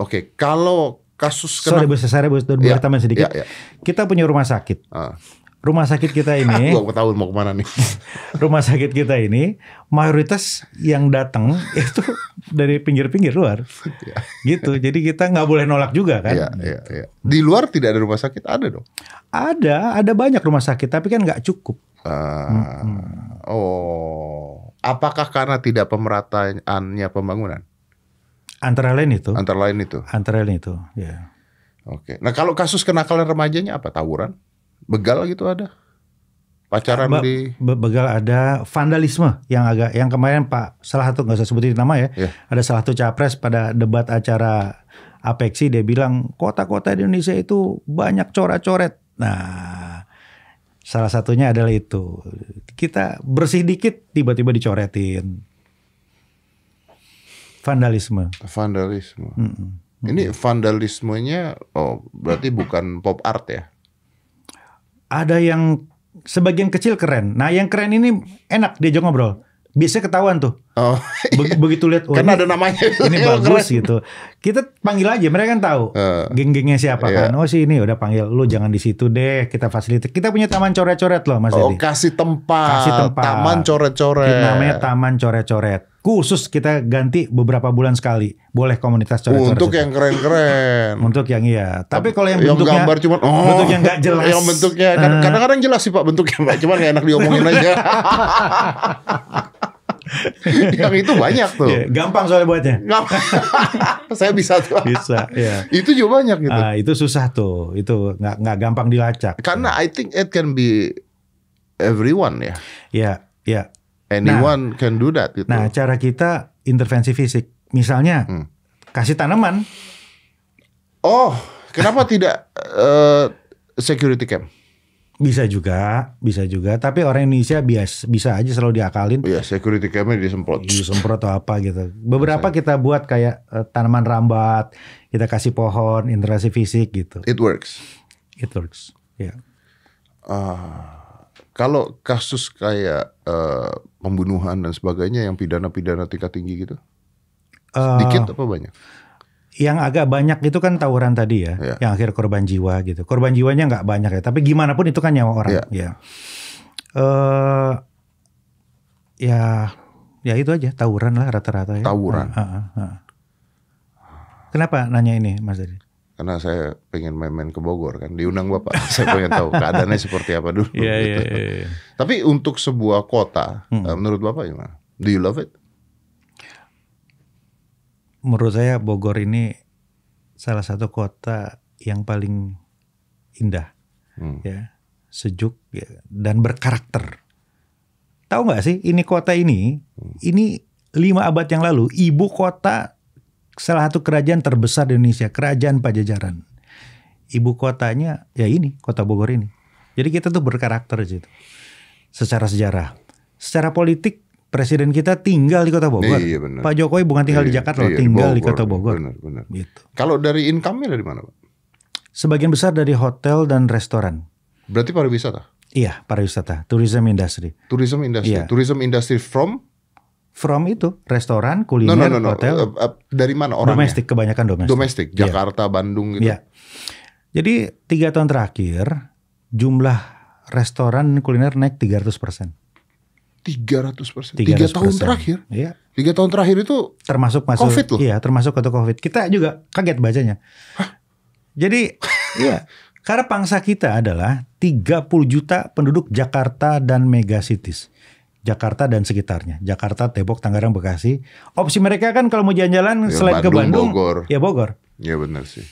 Oke, okay. kalau kasus kena... Sorry, saya boleh ya, beritahu sedikit. Ya, ya. Kita punya rumah sakit. Uh rumah sakit kita ini aku tahu mau kemana nih rumah sakit kita ini mayoritas yang datang itu dari pinggir-pinggir luar iya. gitu jadi kita nggak boleh nolak juga kan iya, iya, iya. di luar tidak ada rumah sakit ada dong ada ada banyak rumah sakit tapi kan nggak cukup uh, hmm. oh apakah karena tidak pemerataannya pembangunan antara lain itu antara lain itu antara lain itu ya oke nah kalau kasus kenakalan remajanya apa tawuran begal gitu ada pacaran Be di begal ada vandalisme yang agak yang kemarin Pak salah satu nggak usah sebutin nama ya yeah. ada salah satu capres pada debat acara apeksi dia bilang kota-kota di Indonesia itu banyak coret-coret nah salah satunya adalah itu kita bersih dikit tiba-tiba dicoretin vandalisme vandalisme mm -mm. ini vandalismenya oh berarti bukan pop art ya ada yang sebagian kecil keren. Nah yang keren ini enak diajak ngobrol. Biasanya ketahuan tuh Oh, iya. Begitu lihat oh, ada namanya ini iya, bagus keren. gitu. Kita panggil aja, mereka kan tahu uh, geng-gengnya siapa iya. kan. Oh si ini udah panggil lu jangan di situ deh, kita fasilitas. Kita punya taman coret-coret loh Mas Oh, Dedi. kasih tempat. Kasih tempat. Taman coret-coret. Namanya taman coret-coret. Khusus kita ganti beberapa bulan sekali. Boleh komunitas coret-coret. Untuk yang keren-keren. Untuk yang iya. Tapi kalau yang, yang bentuknya gambar cuman oh, bentuk yang gak jelas. Yang bentuknya kan eh. kadang-kadang jelas sih Pak bentuknya, Pak. Cuman gak enak diomongin aja. yang itu banyak tuh. Yeah, gampang soalnya buatnya. Saya bisa tuh. Bisa. Yeah. Itu juga banyak gitu. Uh, itu susah tuh. Itu nggak nggak gampang dilacak. Karena I think it can be everyone ya. Ya, ya. Anyone nah, can do that. Gitu. Nah, nah, cara kita intervensi fisik, misalnya hmm. kasih tanaman. Oh, kenapa tidak uh, security camp? Bisa juga, bisa juga. Tapi orang Indonesia bias, bisa aja selalu diakalin. iya, security camera disemprot. Disemprot atau apa gitu. Beberapa kita buat kayak uh, tanaman rambat, kita kasih pohon, interaksi fisik gitu. It works. It works, ya. Yeah. Uh, kalau kasus kayak uh, pembunuhan dan sebagainya yang pidana-pidana tingkat tinggi gitu, uh, apa banyak? yang agak banyak itu kan tawuran tadi ya, yeah. yang akhir korban jiwa gitu. Korban jiwanya nggak banyak ya, tapi gimana pun itu kan nyawa orang. Yeah. Ya, uh, ya, ya itu aja tawuran lah rata-rata. Ya. Tawuran. Uh, uh, uh, Kenapa nanya ini, Mas Dedi? Karena saya pengen main-main ke Bogor kan, diundang bapak. saya pengen tahu keadaannya seperti apa dulu. Yeah, iya, gitu. yeah, yeah, yeah. Tapi untuk sebuah kota, hmm. Eh, menurut bapak gimana? Do you love it? menurut saya Bogor ini salah satu kota yang paling indah, hmm. ya, sejuk ya, dan berkarakter. Tahu nggak sih, ini kota ini, hmm. ini lima abad yang lalu ibu kota salah satu kerajaan terbesar di Indonesia, kerajaan Pajajaran. Ibu kotanya ya ini, kota Bogor ini. Jadi kita tuh berkarakter gitu. Secara sejarah, secara politik presiden kita tinggal di Kota Bogor. Iya, Pak Jokowi bukan tinggal iya, di Jakarta, iya, tinggal di, Bogor, di Kota Bogor. Benar, benar. Gitu. Kalau dari income-nya dari mana, Pak? Sebagian besar dari hotel dan restoran. Berarti pariwisata? Iya, pariwisata, tourism industry. Tourism industry. Iya. Tourism industry from from itu restoran, kuliner, no, no, no, no. hotel. Eh, eh, dari mana orangnya? Domestik kebanyakan domestik. Domestik, iya. Jakarta, iya. Bandung gitu. Iya. Jadi tiga tahun terakhir jumlah restoran kuliner naik 300 persen tiga ratus persen Tiga tahun terakhir. Iya. Tiga tahun terakhir itu termasuk masuk COVID loh. Iya, termasuk atau COVID. Kita juga kaget bacanya. Hah? Jadi iya, karena pangsa kita adalah 30 juta penduduk Jakarta dan megacities. Jakarta dan sekitarnya. Jakarta, Depok, Tangerang, Bekasi. Opsi mereka kan kalau mau jalan-jalan ya, selain Bandung, ke Bandung, Bogor. ya Bogor. Ya benar sih.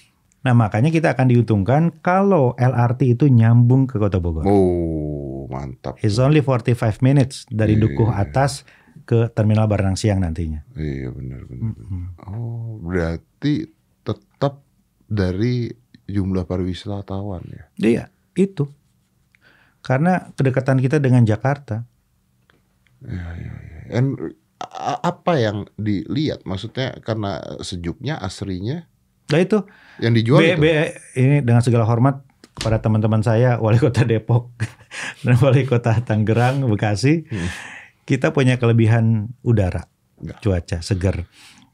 Nah makanya kita akan diuntungkan kalau LRT itu nyambung ke Kota Bogor. Oh mantap. It's only 45 minutes dari yeah. Dukuh iya, iya. atas ke Terminal barang Siang nantinya. Iya benar-benar. Mm -hmm. Oh berarti tetap dari jumlah pariwisatawan ya? Iya itu. Karena kedekatan kita dengan Jakarta. Iya iya. Ya. And apa yang dilihat? Maksudnya karena sejuknya, asrinya? Nah itu. Yang dijual B, itu. B, ini dengan segala hormat kepada teman-teman saya wali kota Depok dan wali kota Tangerang, Bekasi. Hmm. Kita punya kelebihan udara, Enggak. cuaca segar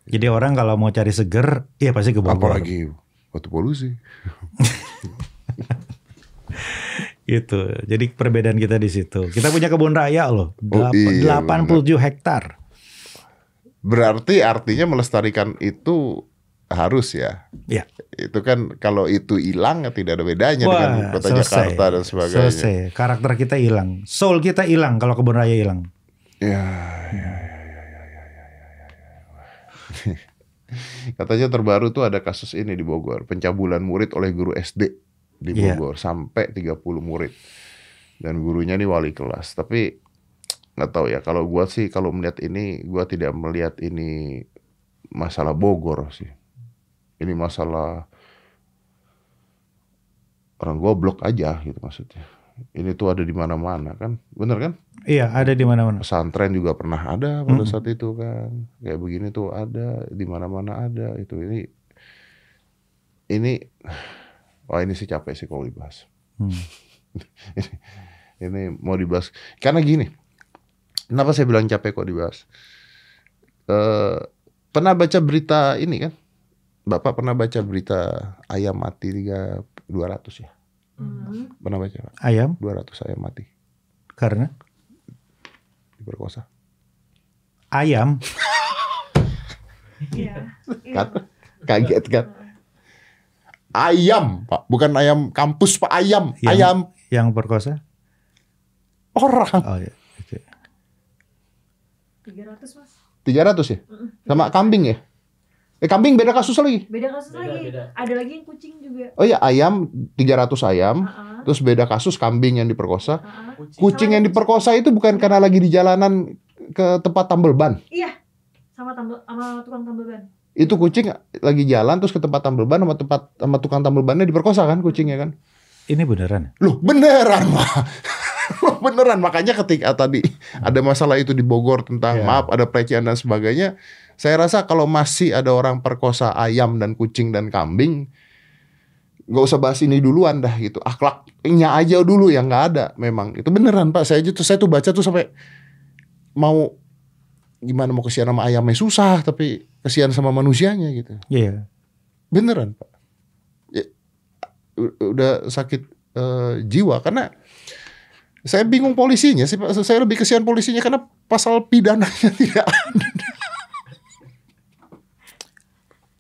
Jadi orang kalau mau cari segar ya pasti ke Bogor. Apalagi waktu polusi. itu. Jadi perbedaan kita di situ. Kita punya kebun raya loh, oh, iya, 87 hektar. Berarti artinya melestarikan itu harus ya. Iya. Itu kan kalau itu hilang tidak ada bedanya Wah, dengan kota selesai. Jakarta dan sebagainya. Selesai. Karakter kita hilang, soul kita hilang kalau kebun raya hilang. Ya, ya, Katanya terbaru tuh ada kasus ini di Bogor, pencabulan murid oleh guru SD di iya. Bogor yeah. sampai 30 murid. Dan gurunya nih wali kelas, tapi nggak tahu ya kalau gua sih kalau melihat ini gua tidak melihat ini masalah Bogor sih ini masalah orang goblok aja gitu maksudnya. Ini tuh ada di mana-mana kan, bener kan? Iya, ada di mana-mana. Pesantren juga pernah ada pada mm. saat itu kan, kayak begini tuh ada di mana-mana ada itu ini ini wah ini sih capek sih kalau dibahas. Hmm. ini, ini mau dibahas karena gini, kenapa saya bilang capek kok dibahas? Uh, pernah baca berita ini kan? Bapak pernah baca berita ayam mati tiga dua ratus ya? Hmm. Pernah baca? Pak? Ayam? Dua ratus ayam mati. Karena? Diperkosa. Ayam? Iya. Kan? kaget kan? Ayam, Pak. Bukan ayam kampus, Pak. Ayam. Yang, ayam. Yang perkosa? Orang. Oh, iya. Tiga ratus, Mas. Tiga ratus ya? Sama kambing ya? Eh kambing beda kasus lagi. Beda kasus beda, lagi. Beda. Ada lagi yang kucing juga. Oh iya ayam 300 ayam. Uh -uh. Terus beda kasus kambing yang diperkosa. Uh -uh. Kucing. kucing yang diperkosa itu bukan iya. karena lagi di jalanan ke tempat tambel ban. Iya. Sama tambel sama tukang tambel ban. Itu kucing lagi jalan terus ke tempat tambel ban sama tempat sama tukang tambel bannya diperkosa kan kucingnya kan. Ini beneran. Loh, beneran, Pak. beneran makanya ketika tadi ada masalah itu di Bogor tentang yeah. maaf ada pelecehan dan sebagainya saya rasa kalau masih ada orang perkosa ayam dan kucing dan kambing, nggak usah bahas ini duluan dah gitu. Akhlaknya aja dulu yang nggak ada memang. Itu beneran Pak. Saya tuh saya tuh baca tuh sampai mau gimana mau kesian sama ayamnya susah, tapi kesian sama manusianya gitu. Iya. Yeah. Beneran Pak. Ya, udah sakit uh, jiwa karena saya bingung polisinya sih Pak. Saya lebih kesian polisinya karena pasal pidananya tidak ada.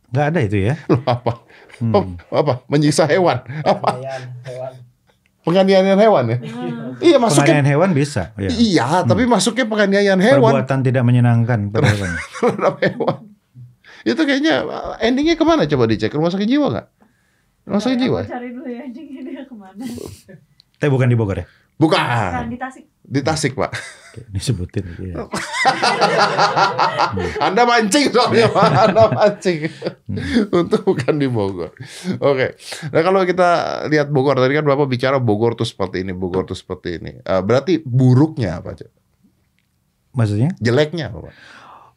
Nggak ada itu ya? Loh, apa? Hmm. Oh, apa? Menyiksa hewan? Apa? Hewan. Penganiayaan hewan ya? Hmm. iya masukin penganiayaan hewan bisa. Ya. Iya, hmm. tapi masuknya penganiayaan hewan. Perbuatan tidak menyenangkan terhadap hewan. Itu kayaknya eh, endingnya kemana coba dicek? Rumah sakit jiwa nggak? Rumah sakit jiwa. Cari dulu ya endingnya kemana? Tapi bukan di Bogor ya? Bukan. Bukan di Tasik. Di Tasik, Pak. Disebutin ya. Anda mancing soalnya, Anda mancing. Untuk bukan di Bogor. Oke. Nah, kalau kita lihat Bogor tadi kan Bapak bicara Bogor tuh seperti ini, Bogor tuh seperti ini. Eh, berarti buruknya apa, Cak? Maksudnya? Jeleknya apa,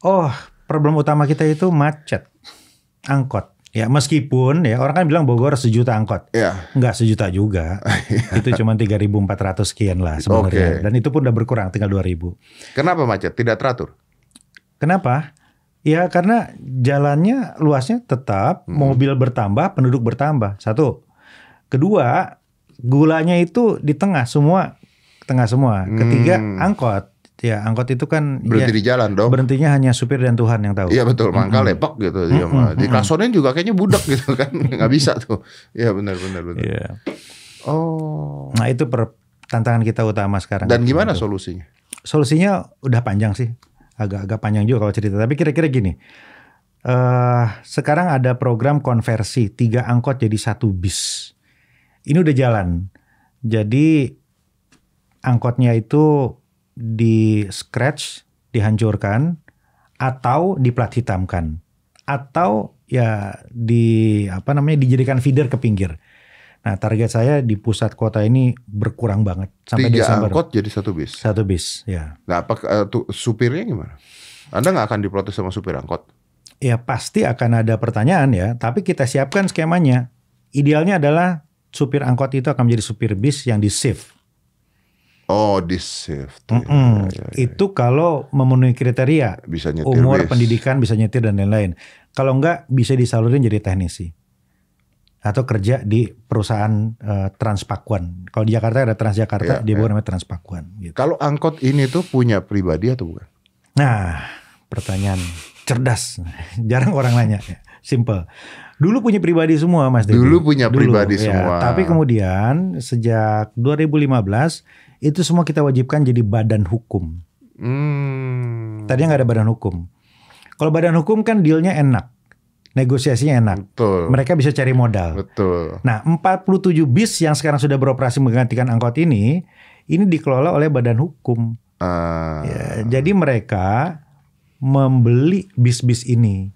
Oh, problem utama kita itu macet. Angkot. Ya meskipun ya orang kan bilang Bogor sejuta angkot, ya. nggak sejuta juga, oh, iya. itu cuma 3.400 sekian lah sebenarnya, okay. dan itu pun udah berkurang tinggal 2.000. Kenapa macet? Tidak teratur? Kenapa? Ya karena jalannya luasnya tetap, hmm. mobil bertambah, penduduk bertambah satu. Kedua, gulanya itu di tengah semua, tengah semua. Ketiga hmm. angkot Ya, angkot itu kan ya, berhenti ya, di jalan dong. Berhentinya hanya supir dan Tuhan yang tahu. Iya betul, mangkal mm -hmm. lepek gitu mm -hmm. Di klaksonin juga kayaknya budak gitu kan, nggak bisa tuh. Iya benar benar benar. Iya. Oh. Nah, itu per tantangan kita utama sekarang. Dan gimana itu. solusinya? Solusinya udah panjang sih. Agak-agak panjang juga kalau cerita, tapi kira-kira gini. Uh, sekarang ada program konversi tiga angkot jadi satu bis. Ini udah jalan. Jadi angkotnya itu di scratch, dihancurkan, atau di plat hitamkan, atau ya di apa namanya dijadikan feeder ke pinggir. Nah target saya di pusat kota ini berkurang banget sampai Tiga Desember. angkot jadi satu bis. Satu bis, ya. Nah, apa uh, supirnya gimana? Anda nggak akan diprotes sama supir angkot? Ya pasti akan ada pertanyaan ya, tapi kita siapkan skemanya. Idealnya adalah supir angkot itu akan menjadi supir bis yang di shift. Oh, deserved. Mm -mm. Ya, ya, ya. Itu kalau memenuhi kriteria. Bisa nyetir. Umur, bis. pendidikan, bisa nyetir dan lain-lain. Kalau enggak bisa disalurin jadi teknisi. Atau kerja di perusahaan uh, Transpakuan. Kalau di Jakarta ada Transjakarta, ya, dia ya. namanya Transpakuan. Gitu. Kalau angkot ini tuh punya pribadi atau bukan? Nah, pertanyaan cerdas. Jarang orang nanya. Simple. Dulu punya pribadi semua Mas Dulu Didi. Dulu punya pribadi ya. semua. Tapi kemudian sejak 2015 itu semua kita wajibkan jadi badan hukum. Hmm. Tadinya nggak ada badan hukum. Kalau badan hukum kan dealnya enak. Negosiasinya enak. Betul. Mereka bisa cari modal. Betul. Nah, 47 bis yang sekarang sudah beroperasi menggantikan angkot ini, ini dikelola oleh badan hukum. Uh. Ya, jadi mereka membeli bis-bis ini.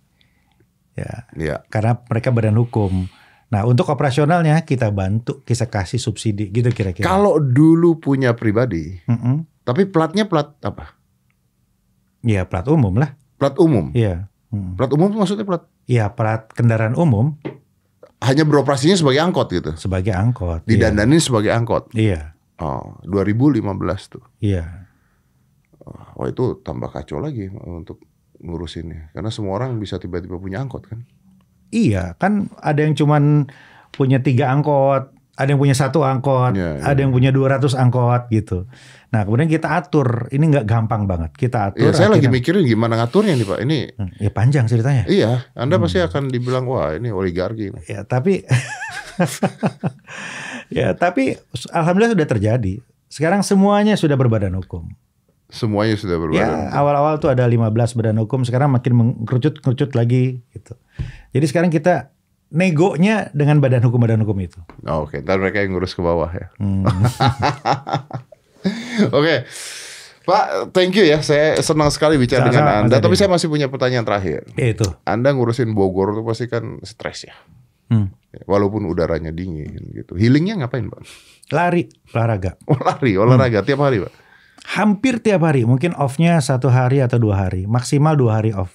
Ya. Yeah. Karena mereka badan hukum. Nah untuk operasionalnya kita bantu, kita kasih subsidi gitu kira-kira. Kalau dulu punya pribadi, mm -mm. tapi platnya plat apa? Ya plat umum lah. Plat umum. Iya. Mm. Plat umum maksudnya plat? Iya plat kendaraan umum. Hanya beroperasinya sebagai angkot gitu. Sebagai angkot. didandani iya. sebagai angkot. Iya. Oh, 2015 tuh. Iya. Oh, oh, itu tambah kacau lagi untuk ngurusinnya. Karena semua orang bisa tiba-tiba punya angkot kan. Iya, kan ada yang cuman punya tiga angkot, ada yang punya satu angkot, yeah, yeah. ada yang punya 200 angkot gitu. Nah, kemudian kita atur, ini nggak gampang banget. Kita iya, atur. Ya, saya lagi mikirin gimana ngaturnya nih Pak. Ini hmm, ya panjang ceritanya. Iya, Anda hmm. pasti akan dibilang wah ini oligarki. Ya, tapi ya, tapi alhamdulillah sudah terjadi. Sekarang semuanya sudah berbadan hukum. Semuanya sudah berubah. Ya, awal-awal tuh ada 15 badan hukum, sekarang makin mengkerucut-kerucut lagi gitu. Jadi sekarang kita negonya dengan badan hukum-badan hukum itu. Oh, Oke, okay. dan mereka yang ngurus ke bawah ya. Hmm. Oke. okay. Pak, thank you ya. Saya senang sekali bicara Sama, dengan Anda. Tapi saya masih punya pertanyaan terakhir. Eh, itu. Anda ngurusin Bogor tuh pasti kan stres ya. Hmm. Ya, walaupun udaranya dingin gitu. Healingnya ngapain, Pak? Lari, olahraga. Oh, lari, olahraga hmm. tiap hari, Pak hampir tiap hari mungkin offnya satu hari atau dua hari maksimal dua hari off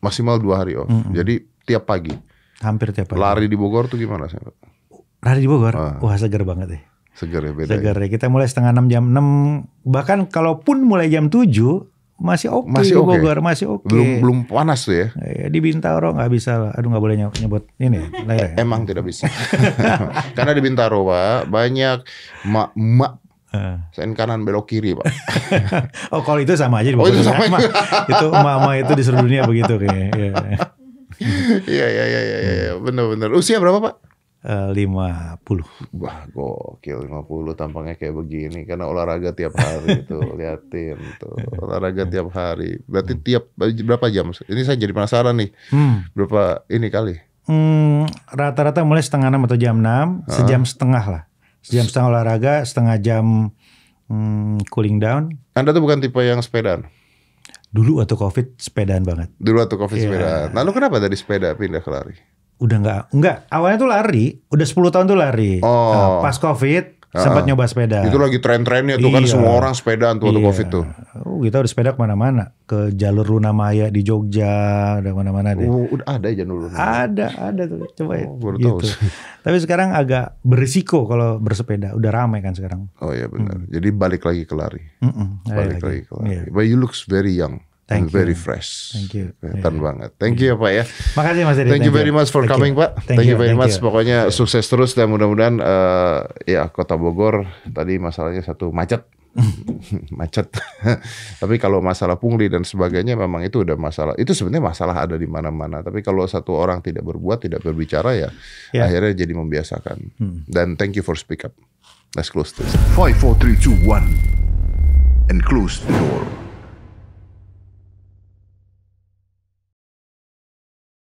maksimal dua hari off mm -hmm. jadi tiap pagi hampir tiap pagi lari di Bogor tuh gimana sih lari di Bogor ah. wah seger banget deh seger ya beda seger ya kita mulai setengah enam jam enam bahkan kalaupun mulai jam tujuh masih oke okay masih di Bogor masih oke okay. belum belum panas tuh ya iya, di Bintaro nggak bisa lah aduh nggak boleh nyebut ini ya. emang tidak bisa karena di Bintaro pak banyak mak mak Sen kanan belok kiri pak. oh kalau itu sama aja. Oh itu ya? sama itu mama itu di seluruh dunia begitu kayak. Iya iya iya iya ya, benar benar. Usia berapa pak? Eh, lima puluh. Wah gokil lima puluh tampangnya kayak begini karena olahraga tiap hari itu liatin tuh olahraga tiap hari. Berarti tiap berapa jam? Ini saya jadi penasaran nih. Hmm. Berapa ini kali? Hmm, rata-rata hmm, mulai setengah enam atau jam enam, sejam setengah lah. Jam setengah olahraga, setengah jam hmm, cooling down. Anda tuh bukan tipe yang sepedaan? Dulu waktu covid sepedaan banget. Dulu waktu covid yeah. sepedaan. Lalu kenapa dari sepeda pindah ke lari? Udah nggak, nggak. Awalnya tuh lari, udah 10 tahun tuh lari. Oh. Nah, pas covid Sempat nyoba sepeda. Itu lagi tren-trennya tuh kan iya. kan semua orang sepeda tuh waktu iya. covid tuh. Oh, kita udah sepeda kemana-mana. Ke jalur Luna Maya di Jogja, udah mana-mana deh. Oh, udah ada ya jalur Luna Ada, ada tuh. Coba oh, ya. gitu. tahu. Tapi sekarang agak berisiko kalau bersepeda. Udah ramai kan sekarang. Oh iya benar. Mm. Jadi balik lagi ke lari. Mm -mm, balik lagi. lagi ke lari. Yeah. But you looks very young. Thank very you. fresh. Thank you. Kelihatan yeah. banget. Thank you ya Pak ya. Makasih Mas Edi. Thank, you very much for Thank coming Pak. Thank, Thank you, very much. You. Pokoknya yeah. sukses terus dan mudah-mudahan uh, ya Kota Bogor tadi masalahnya satu macet. macet. Tapi kalau masalah pungli dan sebagainya memang itu udah masalah. Itu sebenarnya masalah ada di mana-mana. Tapi kalau satu orang tidak berbuat, tidak berbicara ya yeah. akhirnya jadi membiasakan. Hmm. Dan thank you for speak up. Let's close this. Five, four, three, two, one, and close the door.